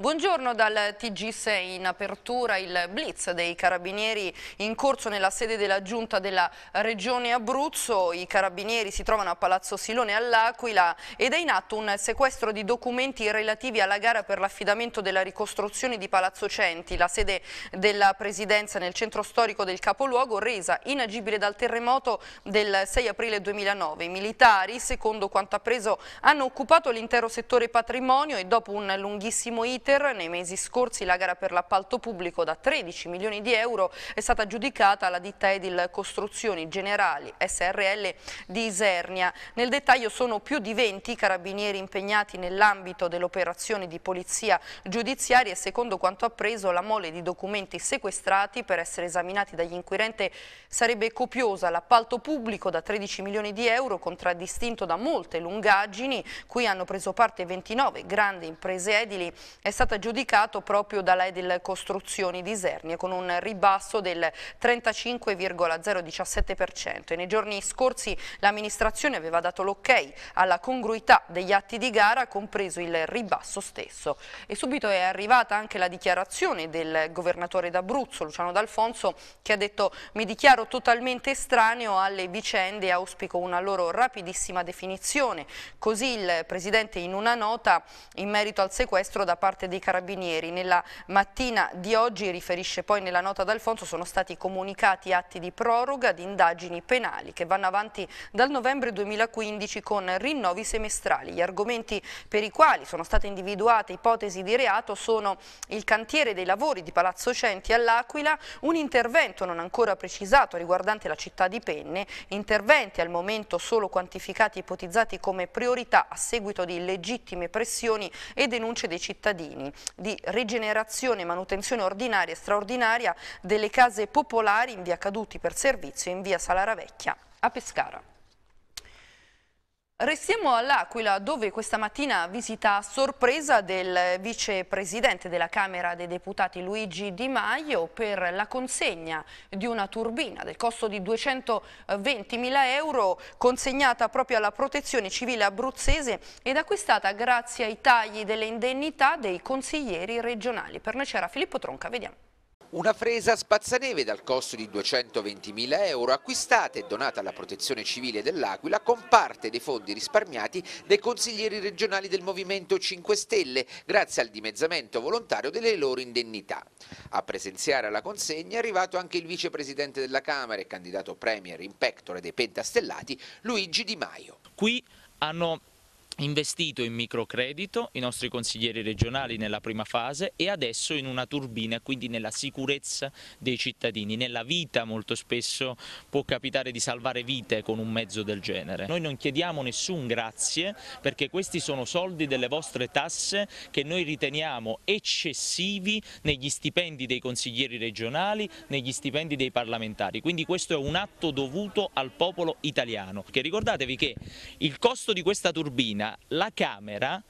Buongiorno dal TG6 in apertura il blitz dei carabinieri in corso nella sede della giunta della regione Abruzzo. I carabinieri si trovano a Palazzo Silone all'Aquila ed è in atto un sequestro di documenti relativi alla gara per l'affidamento della ricostruzione di Palazzo Centi, la sede della presidenza nel centro storico del capoluogo resa inagibile dal terremoto del 6 aprile 2009. I militari, secondo quanto appreso, hanno occupato l'intero settore patrimonio e dopo un lunghissimo iter Twitter. Nei mesi scorsi la gara per l'appalto pubblico da 13 milioni di euro è stata giudicata alla ditta Edil Costruzioni Generali SRL di Isernia. Nel dettaglio sono più di 20 carabinieri impegnati nell'ambito dell'operazione di polizia giudiziaria e secondo quanto appreso la mole di documenti sequestrati per essere esaminati dagli inquirenti sarebbe copiosa. L'appalto pubblico da 13 milioni di euro contraddistinto da molte lungaggini, cui hanno preso parte 29 grandi imprese edili, è stato giudicato proprio dalla Edil Costruzioni di Isernia con un ribasso del 35,017% e nei giorni scorsi l'amministrazione aveva dato l'ok alla congruità degli atti di gara compreso il ribasso stesso e subito è arrivata anche la dichiarazione del governatore d'Abruzzo Luciano D'Alfonso che ha detto mi dichiaro totalmente estraneo alle vicende e auspico una loro rapidissima definizione così il presidente in una nota in merito al sequestro da parte dei Carabinieri nella mattina di oggi, riferisce poi nella nota d'Alfonso, sono stati comunicati atti di proroga di indagini penali che vanno avanti dal novembre 2015 con rinnovi semestrali. Gli argomenti per i quali sono state individuate ipotesi di reato sono il cantiere dei lavori di Palazzo Centi all'Aquila, un intervento non ancora precisato riguardante la città di Penne, interventi al momento solo quantificati e ipotizzati come priorità a seguito di illegittime pressioni e denunce dei cittadini di rigenerazione e manutenzione ordinaria e straordinaria delle case popolari in via Caduti per servizio e in via Salaravecchia a Pescara. Restiamo all'Aquila dove questa mattina visita a sorpresa del vicepresidente della Camera dei Deputati Luigi Di Maio per la consegna di una turbina del costo di 220.000 euro consegnata proprio alla protezione civile abruzzese ed acquistata grazie ai tagli delle indennità dei consiglieri regionali. Per noi c'era Filippo Tronca, vediamo. Una fresa spazzaneve dal costo di 220.000 euro acquistata e donata alla protezione civile dell'Aquila con parte dei fondi risparmiati dai consiglieri regionali del Movimento 5 Stelle grazie al dimezzamento volontario delle loro indennità. A presenziare alla consegna è arrivato anche il vicepresidente della Camera e candidato premier in pectore dei Pentastellati Luigi Di Maio. Qui hanno investito in microcredito, i nostri consiglieri regionali nella prima fase e adesso in una turbina, quindi nella sicurezza dei cittadini, nella vita molto spesso può capitare di salvare vite con un mezzo del genere. Noi non chiediamo nessun grazie perché questi sono soldi delle vostre tasse che noi riteniamo eccessivi negli stipendi dei consiglieri regionali, negli stipendi dei parlamentari, quindi questo è un atto dovuto al popolo italiano. Perché ricordatevi che il costo di questa turbina la Camera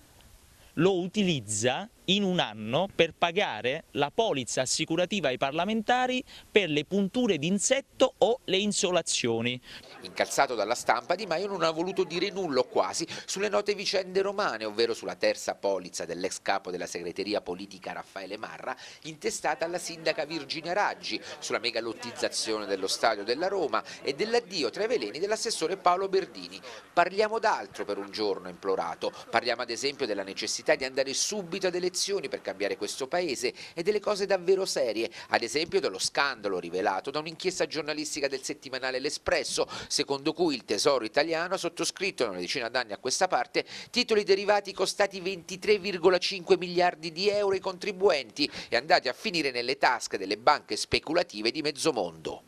lo utilizza in un anno per pagare la polizza assicurativa ai parlamentari per le punture d'insetto o le insolazioni. Incalzato dalla stampa Di Maio non ha voluto dire nulla quasi sulle note vicende romane, ovvero sulla terza polizza dell'ex capo della segreteria politica Raffaele Marra, intestata alla sindaca Virginia Raggi, sulla megalottizzazione dello stadio della Roma e dell'addio tra i veleni dell'assessore Paolo Berdini. Parliamo d'altro per un giorno implorato, parliamo ad esempio della necessità di andare subito ad elezioni elezioni per cambiare questo paese e delle cose davvero serie, ad esempio dello scandalo rivelato da un'inchiesta giornalistica del settimanale L'Espresso, secondo cui il Tesoro italiano ha sottoscritto da una decina d'anni a questa parte titoli derivati costati 23,5 miliardi di euro ai contribuenti e andati a finire nelle tasche delle banche speculative di mezzo mondo.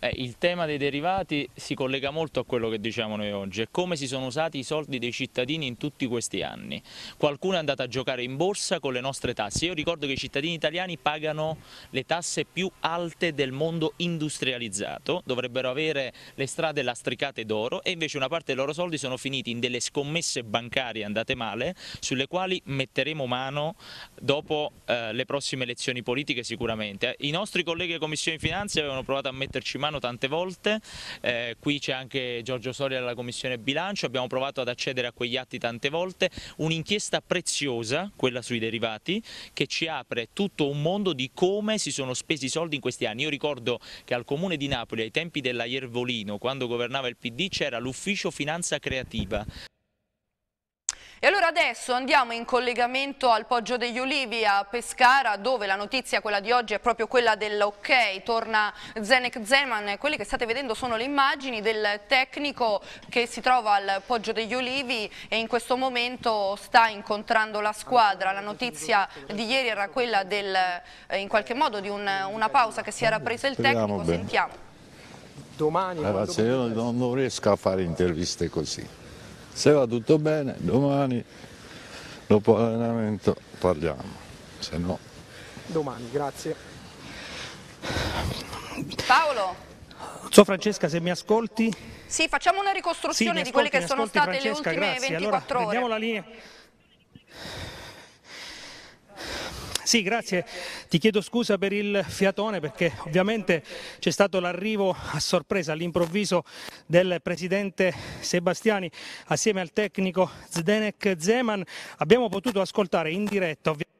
Eh, il tema dei derivati si collega molto a quello che diciamo noi oggi, è come si sono usati i soldi dei cittadini in tutti questi anni. Qualcuno è andato a giocare in borsa con le nostre tasse, io ricordo che i cittadini italiani pagano le tasse più alte del mondo industrializzato, dovrebbero avere le strade lastricate d'oro e invece una parte dei loro soldi sono finiti in delle scommesse bancarie andate male sulle quali metteremo mano dopo eh, le prossime elezioni politiche sicuramente. I nostri colleghi della Commissione Finanze avevano provato a metterci mano mano tante volte, eh, qui c'è anche Giorgio Soria della Commissione Bilancio, abbiamo provato ad accedere a quegli atti tante volte, un'inchiesta preziosa, quella sui derivati, che ci apre tutto un mondo di come si sono spesi i soldi in questi anni. Io ricordo che al Comune di Napoli ai tempi della Iervolino, quando governava il PD, c'era l'ufficio finanza creativa. E allora adesso andiamo in collegamento al Poggio degli Ulivi a Pescara dove la notizia quella di oggi è proprio quella dell'ok, torna Zenek Zeman, quelle che state vedendo sono le immagini del tecnico che si trova al Poggio degli Ulivi e in questo momento sta incontrando la squadra, la notizia di ieri era quella del, eh, in qualche modo di un, una pausa che si era presa il tecnico, sentiamo. Domani, Ragazzi, io non riesco a fare interviste così. Se va tutto bene, domani dopo l'allenamento parliamo, se no... Domani, grazie. Paolo. So Francesca se mi ascolti. Sì, facciamo una ricostruzione sì, ascolti, di quelle che sono state Francesca, le ultime grazie. 24 allora, ore. Prendiamo la linea. Sì, grazie. Ti chiedo scusa per il fiatone perché ovviamente c'è stato l'arrivo a sorpresa all'improvviso del presidente Sebastiani assieme al tecnico Zdenek Zeman. Abbiamo potuto ascoltare in diretta ovviamente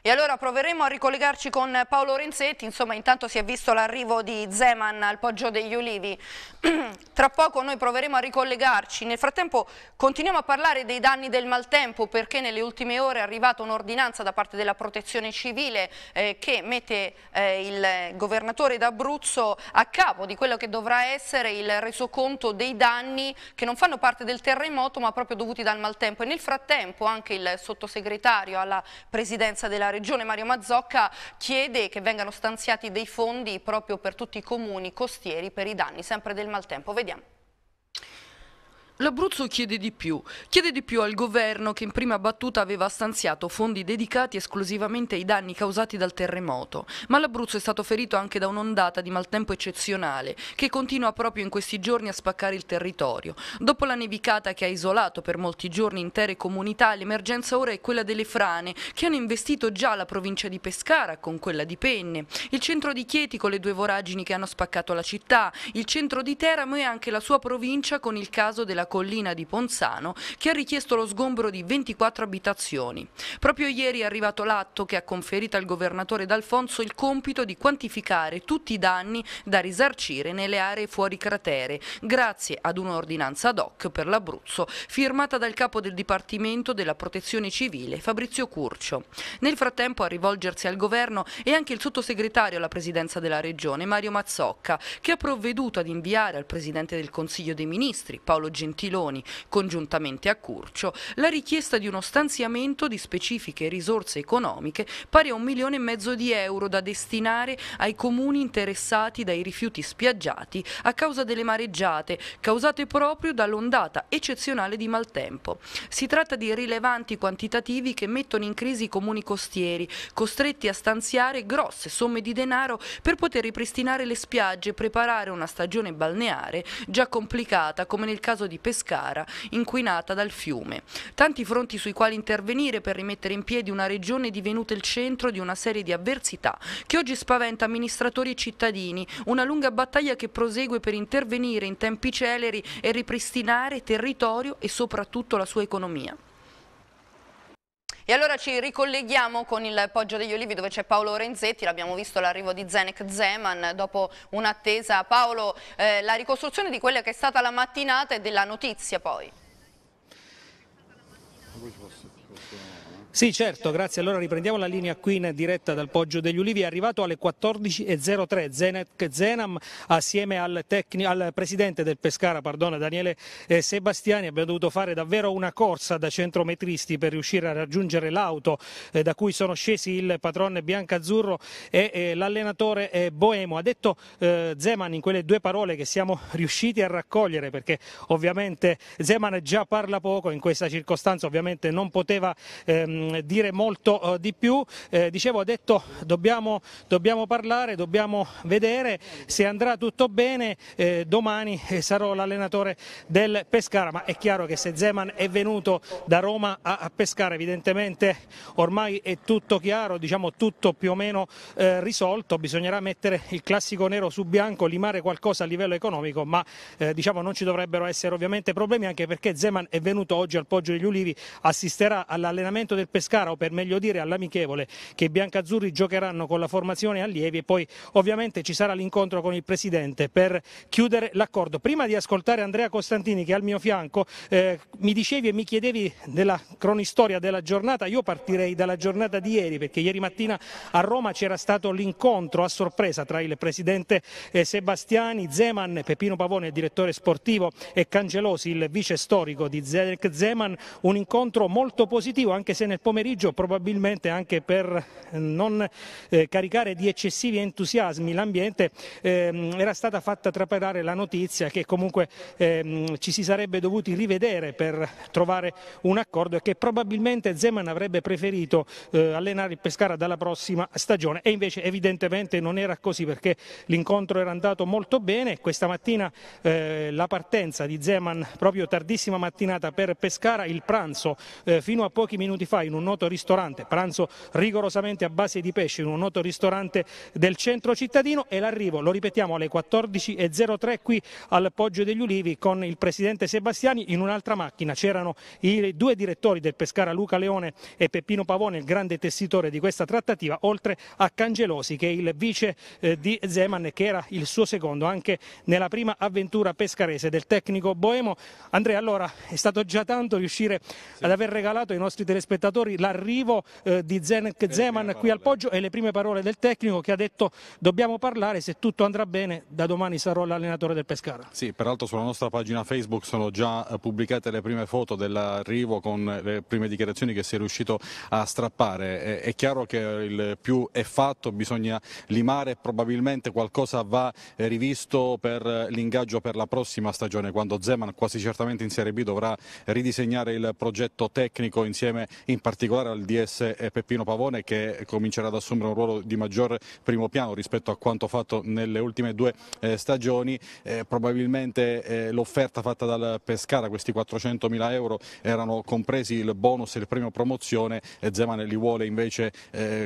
E allora proveremo a ricollegarci con Paolo Renzetti, insomma intanto si è visto l'arrivo di Zeman al Poggio degli Ulivi. Tra poco noi proveremo a ricollegarci, nel frattempo continuiamo a parlare dei danni del maltempo perché nelle ultime ore è arrivata un'ordinanza da parte della protezione civile eh, che mette eh, il governatore d'Abruzzo a capo di quello che dovrà essere il resoconto dei danni che non fanno parte del terremoto ma proprio dovuti dal maltempo e nel frattempo anche il sottosegretario alla presidenza della della Regione Mario Mazzocca chiede che vengano stanziati dei fondi proprio per tutti i comuni costieri per i danni sempre del maltempo. Vediamo. L'Abruzzo chiede di più, chiede di più al governo che in prima battuta aveva stanziato fondi dedicati esclusivamente ai danni causati dal terremoto, ma l'Abruzzo è stato ferito anche da un'ondata di maltempo eccezionale che continua proprio in questi giorni a spaccare il territorio. Dopo la nevicata che ha isolato per molti giorni intere comunità, l'emergenza ora è quella delle frane che hanno investito già la provincia di Pescara con quella di Penne, il centro di Chieti con le due voragini che hanno spaccato la città, il centro di Teramo e anche la sua provincia con il caso della collina di Ponzano che ha richiesto lo sgombro di 24 abitazioni. Proprio ieri è arrivato l'atto che ha conferito al governatore D'Alfonso il compito di quantificare tutti i danni da risarcire nelle aree fuori cratere, grazie ad un'ordinanza ad hoc per l'Abruzzo firmata dal capo del Dipartimento della Protezione Civile Fabrizio Curcio. Nel frattempo a rivolgersi al governo è anche il sottosegretario alla presidenza della regione Mario Mazzocca che ha provveduto ad inviare al presidente del Consiglio dei Ministri Paolo Gentile Gentiloni, congiuntamente a Curcio, la richiesta di uno stanziamento di specifiche risorse economiche pari a un milione e mezzo di euro da destinare ai comuni interessati dai rifiuti spiaggiati a causa delle mareggiate causate proprio dall'ondata eccezionale di maltempo. Si tratta di rilevanti quantitativi che mettono in crisi i comuni costieri, costretti a stanziare grosse somme di denaro per poter ripristinare le spiagge e preparare una stagione balneare già complicata come nel caso di Pescara, inquinata dal fiume. Tanti fronti sui quali intervenire per rimettere in piedi una regione divenuta il centro di una serie di avversità che oggi spaventa amministratori e cittadini, una lunga battaglia che prosegue per intervenire in tempi celeri e ripristinare territorio e soprattutto la sua economia. E allora ci ricolleghiamo con il Poggio degli Olivi dove c'è Paolo Renzetti, l'abbiamo visto l'arrivo di Zenek Zeman dopo un'attesa. Paolo, eh, la ricostruzione di quella che è stata la mattinata e della notizia poi. Sì, certo, grazie. Allora riprendiamo la linea qui in diretta dal Poggio degli Ulivi. È arrivato alle 14.03 Zenek Zenam assieme al, al presidente del Pescara, pardon, Daniele eh, Sebastiani. Abbiamo dovuto fare davvero una corsa da centrometristi per riuscire a raggiungere l'auto eh, da cui sono scesi il padrone Biancazzurro e eh, l'allenatore eh, Boemo. Ha detto eh, Zeman in quelle due parole che siamo riusciti a raccogliere perché ovviamente Zeman già parla poco in questa circostanza, ovviamente non poteva... Ehm, Mm, dire molto eh, di più. Eh, dicevo, ha detto dobbiamo, dobbiamo, parlare, dobbiamo vedere se andrà tutto bene. Eh, domani sarò l'allenatore del Pescara, ma è chiaro che se Zeman è venuto da Roma a, Pescara evidentemente ormai è tutto chiaro, diciamo tutto più o meno risolto, bisognerà mettere il classico nero su bianco, limare qualcosa a livello economico, ma diciamo non ci dovrebbero essere ovviamente problemi anche perché Zeman è venuto oggi al Poggio degli Ulivi, assisterà all'allenamento del del Pescara o per meglio dire all'amichevole che i biancazzurri giocheranno con la formazione allievi e poi ovviamente ci sarà l'incontro con il Presidente per chiudere l'accordo. Prima di ascoltare Andrea Costantini che è al mio fianco eh, mi dicevi e mi chiedevi della cronistoria della giornata, io partirei dalla giornata di ieri perché ieri mattina a Roma c'era stato l'incontro a sorpresa tra il Presidente eh, Sebastiani, Zeman, Pepino Pavone il direttore sportivo e Cangelosi il vice storico di Zedek Zeman, un incontro molto positivo anche se nel pomeriggio probabilmente anche per eh, non eh, caricare di eccessivi entusiasmi l'ambiente ehm, era stata fatta traparare la notizia che comunque ehm, ci si sarebbe dovuti rivedere per trovare un accordo e che probabilmente Zeman avrebbe preferito eh, allenare il Pescara dalla prossima stagione e invece evidentemente non era così perché l'incontro era andato molto bene questa mattina eh, la partenza di Zeman proprio tardissima mattinata per Pescara il pranzo eh, fino a pochi minuti fa in un noto ristorante, pranzo rigorosamente a base di pesce in un noto ristorante del centro cittadino e l'arrivo, lo ripetiamo, alle 14.03 qui al Poggio degli Ulivi con il presidente Sebastiani. In un'altra macchina c'erano i due direttori del Pescara Luca Leone e Peppino Pavone, il grande tessitore di questa trattativa, oltre a Cangelosi che è il vice eh, di Zeman che era il suo secondo anche nella prima avventura pescarese del tecnico Boemo. Andrea, allora è stato già tanto riuscire sì. ad aver regalato ai nostri telespettatori giocatori, l'arrivo eh, di Zenek Zeman qui al Poggio e le prime parole del tecnico che ha detto dobbiamo parlare, se tutto andrà bene da domani sarò l'allenatore del Pescara. Sì, peraltro sulla nostra pagina Facebook sono già eh, pubblicate le prime foto dell'arrivo con le prime dichiarazioni che si è riuscito a strappare. È chiaro che il più è fatto, bisogna limare, probabilmente qualcosa va eh, rivisto per l'ingaggio per la prossima stagione, quando Zeman quasi certamente in Serie B dovrà ridisegnare il progetto tecnico insieme in particolare particolare al DS Peppino Pavone che comincerà ad assumere un ruolo di maggior primo piano rispetto a quanto fatto nelle ultime due eh, stagioni. Eh, probabilmente eh, l'offerta fatta dal Pescara, questi 400 mila euro, erano compresi il bonus e il premio promozione e Zeman li vuole invece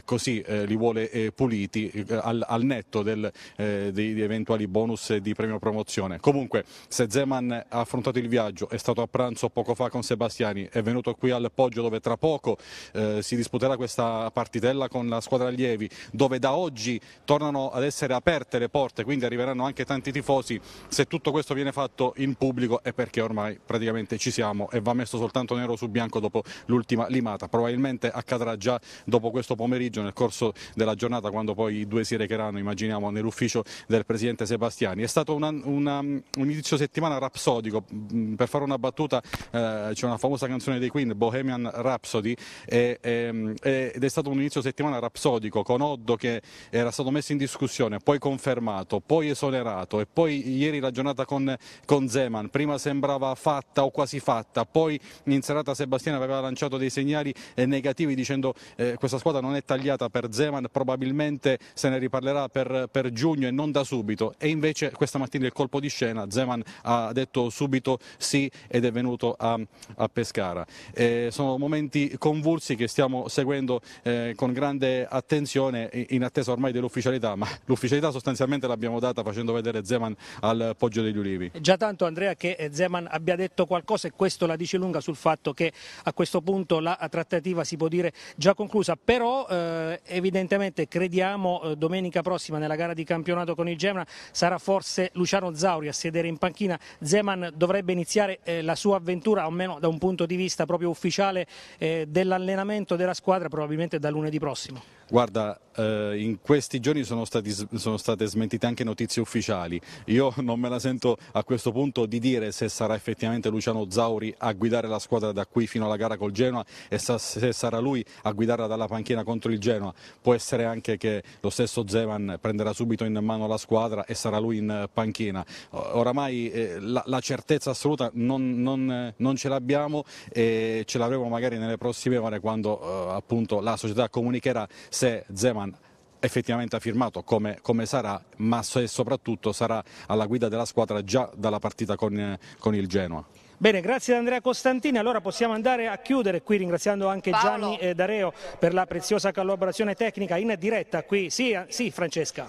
così, li vuole puliti al, al netto del, di, di eventuali bonus di premio promozione. Comunque se Zeman ha affrontato il viaggio, è stato a pranzo poco fa con Sebastiani, è venuto qui al Poggio dove tra poco Lecco, eh, si disputerà questa partitella con la squadra allievi dove da oggi tornano ad essere aperte le porte, quindi arriveranno anche tanti tifosi se tutto questo viene fatto in pubblico è perché ormai praticamente ci siamo e va messo soltanto nero su bianco dopo l'ultima limata, probabilmente accadrà già dopo questo pomeriggio nel corso della giornata quando poi i due si recheranno immaginiamo nell'ufficio del Presidente Sebastiani. È stato una, una, un inizio settimana rapsodico, mm, per fare una battuta eh, c'è una famosa canzone dei Queen, Bohemian Rhapsody, e, ehm, e, ed è stato un inizio settimana rapsodico con Oddo che era stato messo in discussione, poi confermato, poi esonerato e poi ieri la giornata con, con Zeman, prima sembrava fatta o quasi fatta, poi in serata Sebastiano aveva lanciato dei segnali eh, negativi dicendo eh, questa squadra non è tagliata per Zeman, probabilmente se ne riparlerà per, per giugno e non da subito e invece questa mattina il colpo di scena, Zeman ha detto subito sì ed è venuto a, a Pescara. Eh, sono momenti con convulsi che stiamo seguendo eh, con grande attenzione in attesa ormai dell'ufficialità, ma l'ufficialità sostanzialmente l'abbiamo data facendo vedere Zeman al Poggio degli Ulivi. Già tanto Andrea che eh, Zeman abbia detto qualcosa e questo la dice lunga sul fatto che a questo punto la trattativa si può dire già conclusa, però eh, evidentemente crediamo eh, domenica prossima nella gara di campionato con il Gemma sarà forse Luciano Zauri a sedere in panchina, Zeman dovrebbe iniziare eh, la sua avventura, almeno da un punto di vista proprio ufficiale, eh, dell'allenamento della squadra probabilmente da lunedì prossimo. Guarda, eh, in questi giorni sono, stati, sono, state smentite anche notizie ufficiali. Io non me la sento a questo punto di dire se sarà effettivamente Luciano Zauri a guidare la squadra da qui fino alla gara col Genoa e sa, se sarà lui a guidarla dalla panchina contro il Genoa. Può essere anche che lo stesso Zeman prenderà subito in mano la squadra e sarà lui in panchina. Oramai eh, la, la, certezza assoluta non, non, non ce l'abbiamo e ce l'avremo magari nelle prossime ore quando eh, appunto la società comunicherà se Zeman effettivamente ha firmato come, come, sarà, ma se soprattutto sarà alla guida della squadra già dalla partita con, con il Genoa. Bene, grazie ad Andrea Costantini. Allora possiamo andare a chiudere qui ringraziando anche Paolo. Gianni e Dareo per la preziosa collaborazione tecnica in diretta qui. Sì, eh, sì Francesca.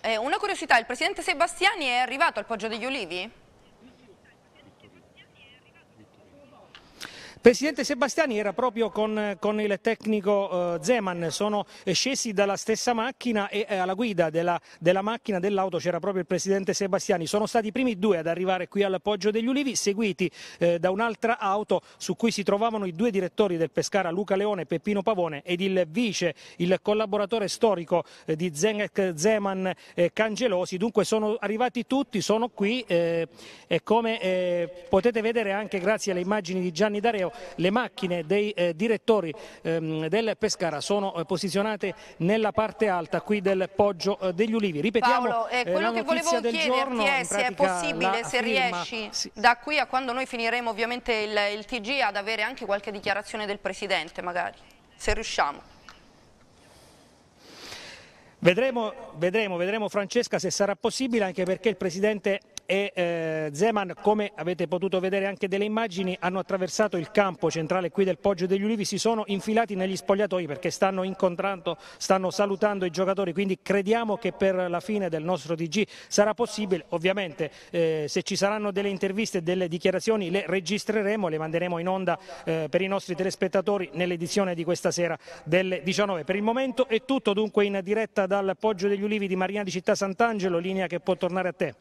Eh, una curiosità, il presidente Sebastiani è arrivato al Poggio degli Ulivi? Presidente Sebastiani era proprio con, con il tecnico eh, Zeman, sono eh, scesi dalla stessa macchina e eh, alla guida della, della macchina dell'auto c'era proprio il Presidente Sebastiani. Sono stati i primi due ad arrivare qui al Poggio degli Ulivi, seguiti eh, da un'altra auto su cui si trovavano i due direttori del Pescara, Luca Leone e Peppino Pavone, ed il vice, il collaboratore storico eh, di Zenek Zeman eh, Cangelosi. Dunque sono arrivati tutti, sono qui e come potete vedere anche grazie alle immagini di Gianni D'Areo Matteo, le macchine dei eh, direttori ehm, del Pescara sono eh, posizionate nella parte alta qui del Poggio eh, degli Ulivi. Ripetiamo Paolo, eh, eh quello che volevo chiederti giorno, è se è possibile, se firma, riesci, sì. da qui a quando noi finiremo ovviamente il, il TG ad avere anche qualche dichiarazione del Presidente magari, se riusciamo. Vedremo, vedremo, vedremo Francesca se sarà possibile anche perché il Presidente e eh, Zeman, come avete potuto vedere anche delle immagini, hanno attraversato il campo centrale qui del Poggio degli Ulivi, si sono infilati negli spogliatoi perché stanno incontrando, stanno salutando i giocatori, quindi crediamo che per la fine del nostro DG sarà possibile, ovviamente eh, se ci saranno delle interviste, e delle dichiarazioni le registreremo, le manderemo in onda eh, per i nostri telespettatori nell'edizione di questa sera delle 19. Per il momento è tutto, dunque in diretta dal Poggio degli Ulivi di Marina di Città Sant'Angelo, linea che può tornare a te.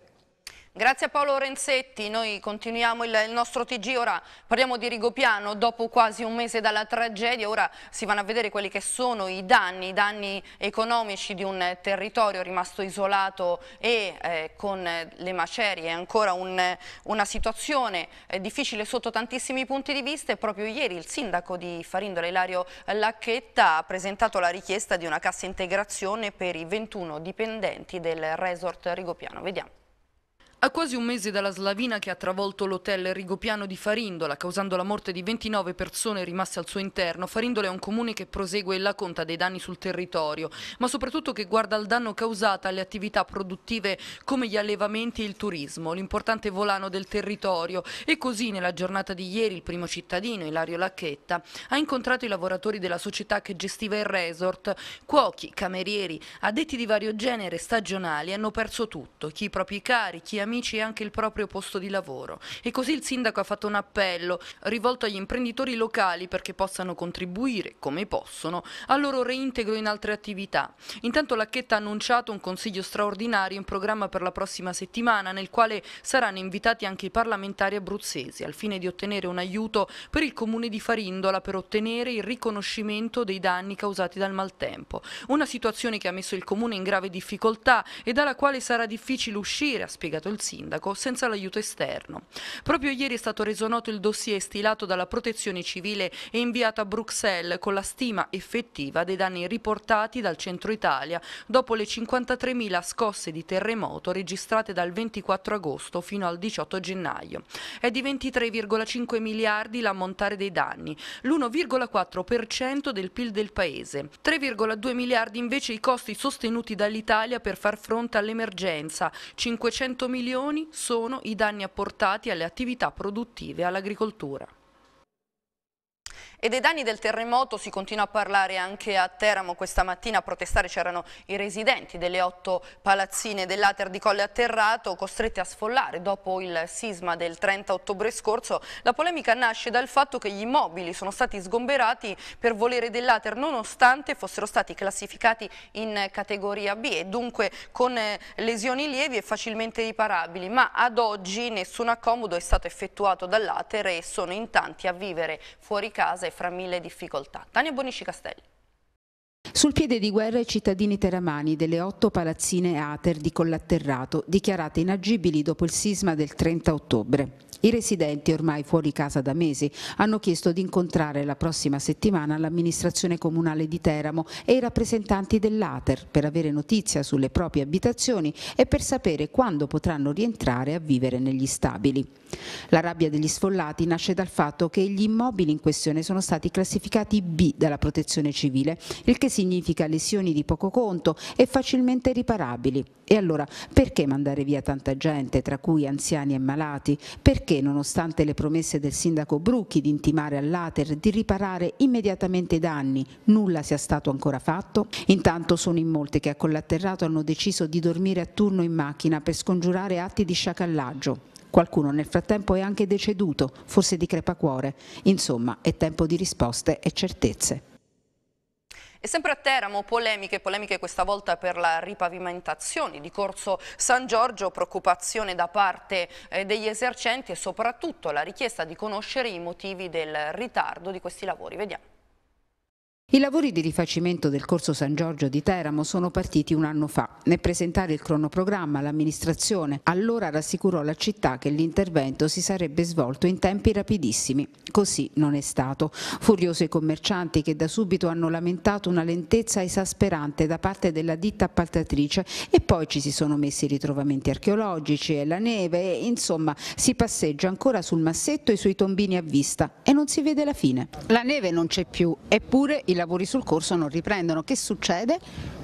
Grazie a Paolo Renzetti, noi continuiamo il, il, nostro TG, ora parliamo di Rigopiano, dopo quasi un mese dalla tragedia, ora si vanno a vedere quelli che sono i danni, i danni economici di un eh, territorio rimasto isolato e eh, con eh, le macerie, è ancora un, eh, una situazione eh, difficile sotto tantissimi punti di vista e proprio ieri il sindaco di Farindola, Ilario Lacchetta, ha presentato la richiesta di una cassa integrazione per i 21 dipendenti del resort Rigopiano. Vediamo. A quasi un mese dalla slavina che ha travolto l'hotel Rigopiano di Farindola, causando la morte di 29 persone rimaste al suo interno, Farindola è un comune che prosegue la conta dei danni sul territorio, ma soprattutto che guarda al danno causato alle attività produttive come gli allevamenti e il turismo, l'importante volano del territorio. E così nella giornata di ieri il primo cittadino, Ilario Lacchetta, ha incontrato i lavoratori della società che gestiva il resort. Cuochi, camerieri, addetti di vario genere, stagionali, hanno perso tutto, chi i propri cari, chi amici amici e anche il proprio posto di lavoro. E così il sindaco ha fatto un appello rivolto agli imprenditori locali perché possano contribuire, come possono, al loro reintegro in altre attività. Intanto Lacchetta ha annunciato un consiglio straordinario in programma per la prossima settimana nel quale saranno invitati anche i parlamentari abruzzesi al fine di ottenere un aiuto per il comune di Farindola per ottenere il riconoscimento dei danni causati dal maltempo. Una situazione che ha messo il comune in grave difficoltà e dalla quale sarà difficile uscire, ha spiegato il il sindaco senza l'aiuto esterno. Proprio ieri è stato reso noto il dossier stilato dalla Protezione Civile e inviato a Bruxelles con la stima effettiva dei danni riportati dal centro Italia dopo le 53.000 scosse di terremoto registrate dal 24 agosto fino al 18 gennaio. È di 23,5 miliardi l'ammontare dei danni, l'1,4% del PIL del Paese. 3,2 miliardi invece i costi sostenuti dall'Italia per far fronte all'emergenza, 500 milioni milioni sono i danni apportati alle attività produttive all'agricoltura. E dei danni del terremoto si continua a parlare anche a Teramo. Questa mattina a protestare c'erano i residenti delle otto palazzine dell'Ater di Colle Atterrato costretti a sfollare dopo il sisma del 30 ottobre scorso. La polemica nasce dal fatto che gli immobili sono stati sgomberati per volere dell'Ater nonostante fossero stati classificati in categoria B e dunque con eh, lesioni lievi e facilmente riparabili. Ma ad oggi nessun accomodo è stato effettuato dall'Ater e sono in tanti a vivere fuori casa fra mille difficoltà. Tania Bonici Castelli. Sul piede di guerra i cittadini teramani delle otto palazzine Ater di Collatterrato, dichiarate inagibili dopo il sisma del 30 ottobre. I residenti, ormai fuori casa da mesi, hanno chiesto di incontrare la prossima settimana l'amministrazione comunale di Teramo e i rappresentanti dell'Ater per avere notizia sulle proprie abitazioni e per sapere quando potranno rientrare a vivere negli stabili. La rabbia degli sfollati nasce dal fatto che gli immobili in questione sono stati classificati B dalla protezione civile, il che significa lesioni di poco conto e facilmente riparabili. E allora perché mandare via tanta gente, tra cui anziani e malati? Perché, nonostante le promesse del sindaco Brucchi di intimare all'Ater di riparare immediatamente i danni, nulla sia stato ancora fatto? Intanto sono in molte che a Collaterrato hanno deciso di dormire a turno in macchina per scongiurare atti di sciacallaggio. Qualcuno nel frattempo è anche deceduto, forse di crepacuore. Insomma, è tempo di risposte e certezze. E sempre a Teramo polemiche, polemiche questa volta per la ripavimentazione di Corso San Giorgio, preoccupazione da parte eh, degli esercenti e soprattutto la richiesta di conoscere i motivi del ritardo di questi lavori. Vediamo. I lavori di rifacimento del corso San Giorgio di Teramo sono partiti un anno fa. Nel presentare il cronoprogramma l'amministrazione allora rassicurò la città che l'intervento si sarebbe svolto in tempi rapidissimi. Così non è stato. Furiosi i commercianti che da subito hanno lamentato una lentezza esasperante da parte della ditta appaltatrice e poi ci si sono messi i ritrovamenti archeologici e la neve e insomma si passeggia ancora sul massetto e sui tombini a vista e non si vede la fine. La neve non c'è più, eppure il lavori sul corso non riprendono. Che succede?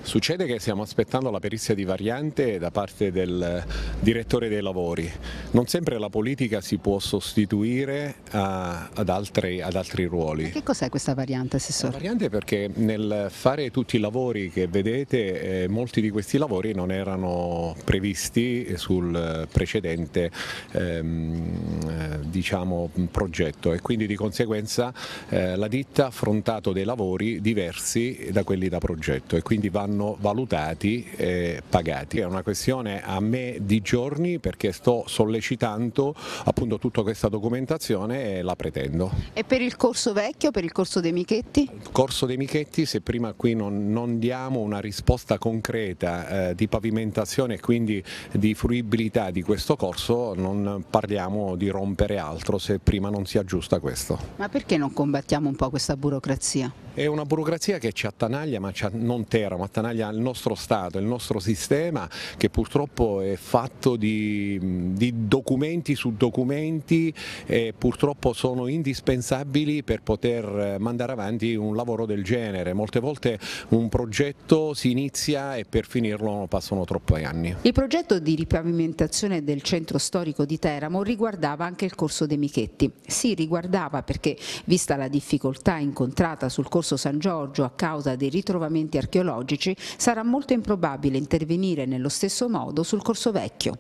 Succede che stiamo aspettando la perizia di variante da parte del direttore dei lavori. Non sempre la politica si può sostituire a, eh, ad, altri, ad, altri, ruoli. E che cos'è questa variante, Assessore? La variante perché nel fare tutti i lavori che vedete, eh, molti di questi lavori non erano previsti sul precedente ehm, eh, diciamo, progetto e quindi di conseguenza eh, la ditta ha affrontato dei lavori diversi da quelli da progetto e quindi vanno vanno valutati e pagati. È una questione a me di giorni perché sto sollecitando appunto tutta questa documentazione e la pretendo. E per il corso vecchio, per il corso dei Michetti? Il corso dei Michetti se prima qui non, non diamo una risposta concreta eh, di pavimentazione e quindi di fruibilità di questo corso non parliamo di rompere altro se prima non si aggiusta questo. Ma perché non combattiamo un po' questa burocrazia? È una burocrazia che ci attanaglia ma non Teramo, attanaglia attanaglia il nostro Stato, il nostro sistema che purtroppo è fatto di, di documenti su documenti e purtroppo sono indispensabili per poter eh, mandare avanti un lavoro del genere. Molte volte un progetto si inizia e per finirlo passano troppi anni. Il progetto di ripavimentazione del centro storico di Teramo riguardava anche il corso dei Michetti. Sì, riguardava perché, vista la difficoltà incontrata sul corso San Giorgio a causa dei ritrovamenti archeologici, sarà molto improbabile intervenire nello stesso modo sul corso vecchio.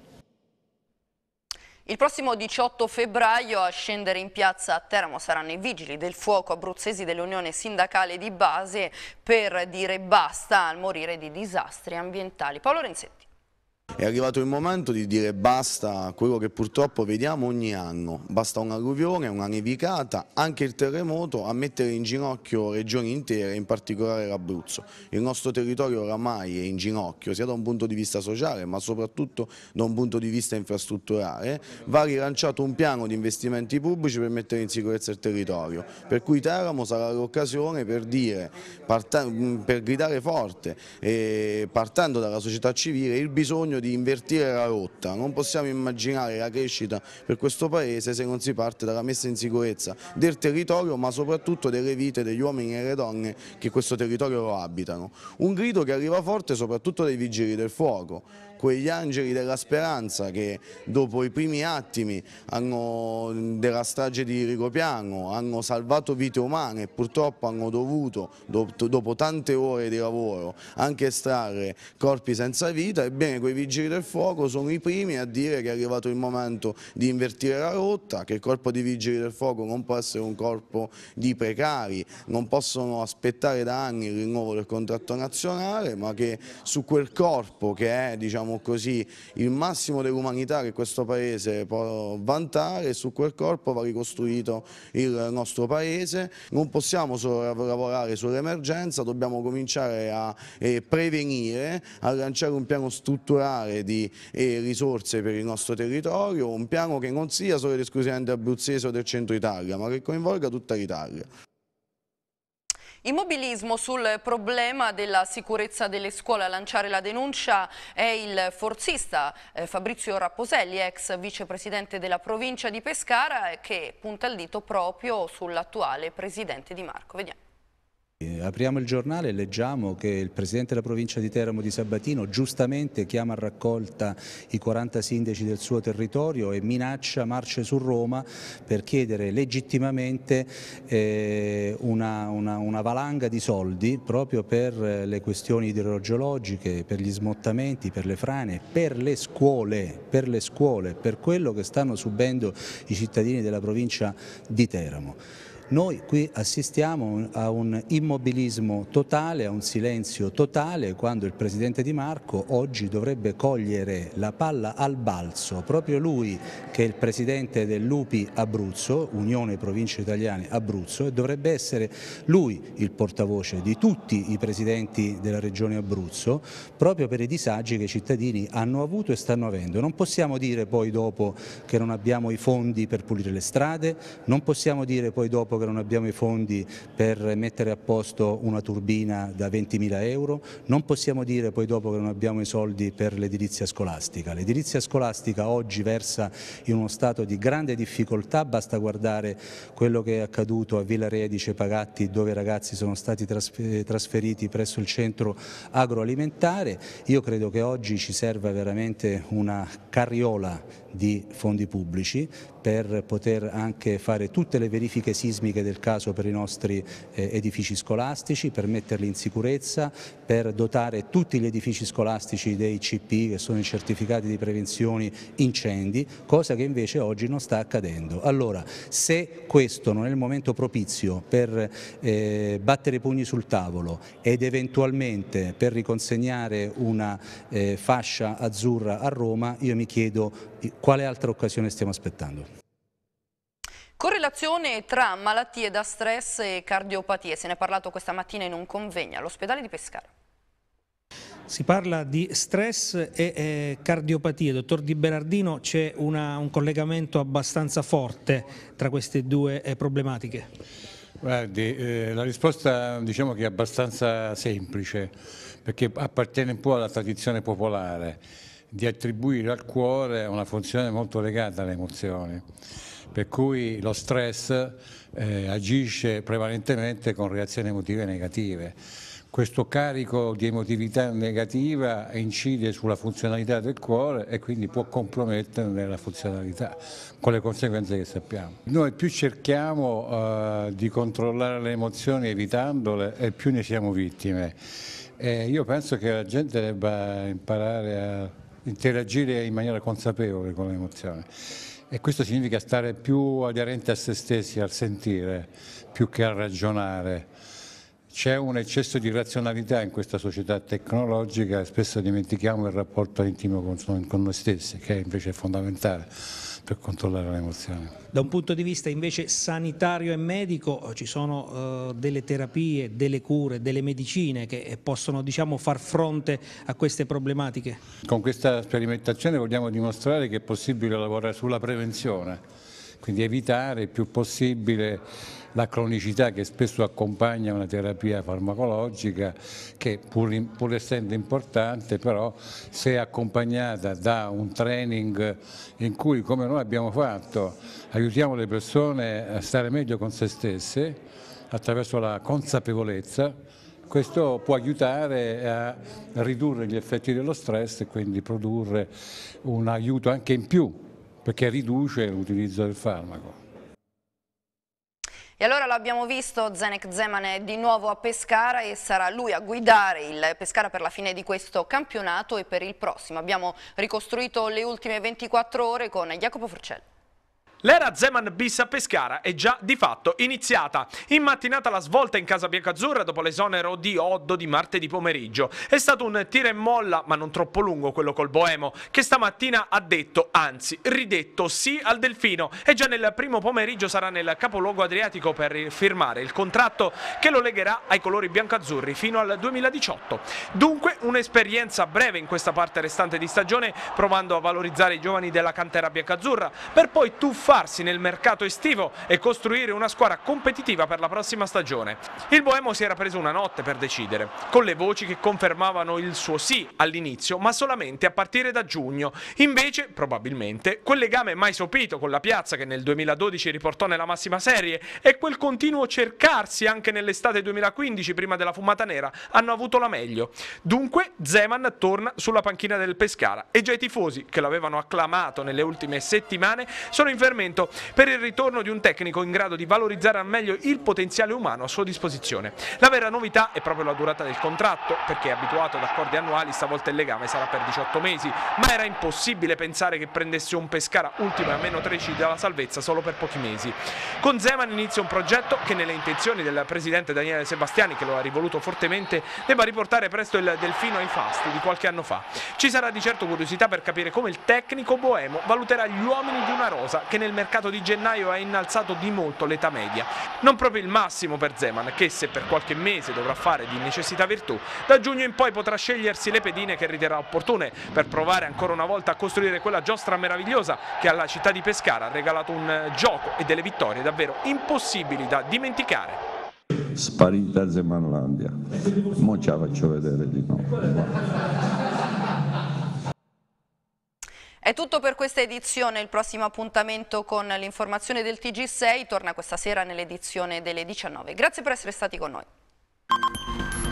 Il prossimo 18 febbraio a scendere in piazza a Teramo saranno i vigili del fuoco abruzzesi dell'Unione Sindacale di Base per dire basta al morire di disastri ambientali. Paolo Renzetti. È arrivato il momento di dire basta a quello che purtroppo vediamo ogni anno, basta un'alluvione, una nevicata, anche il terremoto a mettere in ginocchio regioni intere, in particolare l'Abruzzo. Il nostro territorio oramai è in ginocchio sia da un punto di vista sociale ma soprattutto da un punto di vista infrastrutturale, va rilanciato un piano di investimenti pubblici per mettere in sicurezza il territorio, per cui Teramo sarà l'occasione per dire, per gridare forte, eh, partendo dalla società civile, il bisogno bisogno di invertire la rotta, non possiamo immaginare la crescita per questo Paese se non si parte dalla messa in sicurezza del territorio ma soprattutto delle vite degli uomini e delle donne che questo territorio lo abitano. Un grido che arriva forte soprattutto dai vigili del fuoco, quegli angeli della speranza che dopo i primi attimi hanno, della strage di Rigopiano hanno salvato vite umane e purtroppo hanno dovuto, dopo tante ore di lavoro, anche estrarre corpi senza vita, ebbene quei vigili del fuoco sono i primi a dire che è arrivato il momento di invertire la rotta, che il corpo di vigili del fuoco non può essere un corpo di precari, non possono aspettare da anni il rinnovo del contratto nazionale, ma che su quel corpo che è diciamo, diciamo così, il massimo dell'umanità che questo paese può vantare e su quel corpo va ricostruito il nostro paese. Non possiamo solo lavorare sull'emergenza, dobbiamo cominciare a eh, prevenire, a lanciare un piano strutturale di eh, risorse per il nostro territorio, un piano che non sia solo ed esclusivamente abruzzese o del centro Italia, ma che coinvolga tutta l'Italia. Immobilismo sul problema della sicurezza delle scuole. A lanciare la denuncia è il forzista eh, Fabrizio Rapposelli, ex vicepresidente della provincia di Pescara, che punta il dito proprio sull'attuale presidente Di Marco. Vediamo. Eh, apriamo il giornale e leggiamo che il Presidente della provincia di Teramo di Sabatino giustamente chiama a raccolta i 40 sindaci del suo territorio e minaccia marce su Roma per chiedere legittimamente eh, una, una, una, valanga di soldi proprio per eh, le questioni idrogeologiche, per gli smottamenti, per le frane, per le scuole, per le scuole, per quello che stanno subendo i cittadini della provincia di Teramo. Noi qui assistiamo a un immobilismo totale, a un silenzio totale, quando il Presidente Di Marco oggi dovrebbe cogliere la palla al balzo, proprio lui che è il Presidente dell'UPI Abruzzo, Unione Province Italiane Abruzzo, e dovrebbe essere lui il portavoce di tutti i Presidenti della Regione Abruzzo, proprio per i disagi che i cittadini hanno avuto e stanno avendo. Non possiamo dire poi dopo che non abbiamo i fondi per pulire le strade, non possiamo dire poi dopo che proroga non abbiamo i fondi per mettere a posto una turbina da 20.000 euro, non possiamo dire poi dopo che non abbiamo i soldi per l'edilizia scolastica. L'edilizia scolastica oggi versa in uno stato di grande difficoltà, basta guardare quello che è accaduto a Villa Redice Pagatti dove i ragazzi sono stati trasferiti presso il centro agroalimentare. Io credo che oggi ci serva veramente una carriola di fondi pubblici per poter anche fare tutte le verifiche sismiche del caso per i nostri eh, edifici scolastici, per metterli in sicurezza, per dotare tutti gli edifici scolastici dei CP che sono i certificati di prevenzione incendi, cosa che invece oggi non sta accadendo. Allora, se questo non è il momento propizio per eh, battere i pugni sul tavolo ed eventualmente per riconsegnare una eh, fascia azzurra a Roma, io mi chiedo quale altra occasione stiamo aspettando? Correlazione tra malattie da stress e cardiopatie, se ne è parlato questa mattina in un convegno all'ospedale di Pescara. Si parla di stress e eh, cardiopatie. Dottor Di Berardino, c'è un collegamento abbastanza forte tra queste due eh, problematiche? Guardi, eh, la risposta diciamo che è abbastanza semplice, perché appartiene un po' alla tradizione popolare di attribuire al cuore una funzione molto legata alle emozioni, per cui lo stress eh, agisce prevalentemente con reazioni emotive negative. Questo carico di emotività negativa incide sulla funzionalità del cuore e quindi può comprometterne la funzionalità, con le conseguenze che sappiamo. Noi più cerchiamo eh, di controllare le emozioni evitandole e più ne siamo vittime. E eh, io penso che la gente debba imparare a interagire in maniera consapevole con l'emozione. E questo significa stare più aderenti a se stessi, al sentire, più che al ragionare. C'è un eccesso di razionalità in questa società tecnologica e spesso dimentichiamo il rapporto intimo con, con noi stessi, che invece è fondamentale per controllare le emozioni. Da un punto di vista invece sanitario e medico eh, ci sono eh, delle terapie, delle cure, delle medicine che eh, possono diciamo, far fronte a queste problematiche? Con questa sperimentazione vogliamo dimostrare che è possibile lavorare sulla prevenzione, quindi evitare il più possibile la cronicità che spesso accompagna una terapia farmacologica che pur, in, pur essendo importante però se accompagnata da un training in cui come noi abbiamo fatto aiutiamo le persone a stare meglio con se stesse attraverso la consapevolezza questo può aiutare a ridurre gli effetti dello stress e quindi produrre un aiuto anche in più perché riduce l'utilizzo del farmaco. E allora l'abbiamo visto, Zenek Zeman è di nuovo a Pescara e sarà lui a guidare il Pescara per la fine di questo campionato e per il prossimo. Abbiamo ricostruito le ultime 24 ore con Jacopo Forcello. L'era Zeman bis a Pescara è già di fatto iniziata. In mattinata la svolta in casa biancazzurra dopo l'esonero di Oddo di martedì pomeriggio. È stato un tira e molla, ma non troppo lungo quello col Boemo, che stamattina ha detto, anzi ridetto sì al Delfino e già nel primo pomeriggio sarà nel capoluogo adriatico per firmare il contratto che lo legherà ai colori biancazzurri fino al 2018. Dunque un'esperienza breve in questa parte restante di stagione, provando a valorizzare i giovani della cantera biancazzurra, per poi tuffare farsi nel mercato estivo e costruire una squadra competitiva per la prossima stagione. Il Boemo si era preso una notte per decidere, con le voci che confermavano il suo sì all'inizio, ma solamente a partire da giugno. Invece, probabilmente, quel legame mai sopito con la piazza che nel 2012 riportò nella massima serie e quel continuo cercarsi anche nell'estate 2015 prima della fumata nera hanno avuto la meglio. Dunque Zeman torna sulla panchina del Pescara e già i tifosi che l'avevano acclamato nelle ultime settimane sono in fermezza Parlamento per il ritorno di un tecnico in grado di valorizzare al meglio il potenziale umano a sua disposizione. La vera novità è proprio la durata del contratto, perché abituato ad accordi annuali stavolta il legame sarà per 18 mesi, ma era impossibile pensare che prendesse un Pescara ultimo e a meno 13 dalla salvezza solo per pochi mesi. Con Zeman inizia un progetto che nelle intenzioni del presidente Daniele Sebastiani, che lo ha rivoluto fortemente, debba riportare presto il Delfino ai fasti di qualche anno fa. Ci sarà di certo curiosità per capire come il tecnico boemo valuterà gli uomini di una rosa che nel nel mercato di gennaio ha innalzato di molto l'età media. Non proprio il massimo per Zeman, che se per qualche mese dovrà fare di necessità virtù, da giugno in poi potrà scegliersi le pedine che riterrà opportune per provare ancora una volta a costruire quella giostra meravigliosa che alla città di Pescara ha regalato un gioco e delle vittorie davvero impossibili da dimenticare sparita Zemanlandia. Mo ce la faccio vedere di nuovo. È tutto per questa edizione, il prossimo appuntamento con l'informazione del TG6 torna questa sera nell'edizione delle 19. Grazie per essere stati con noi.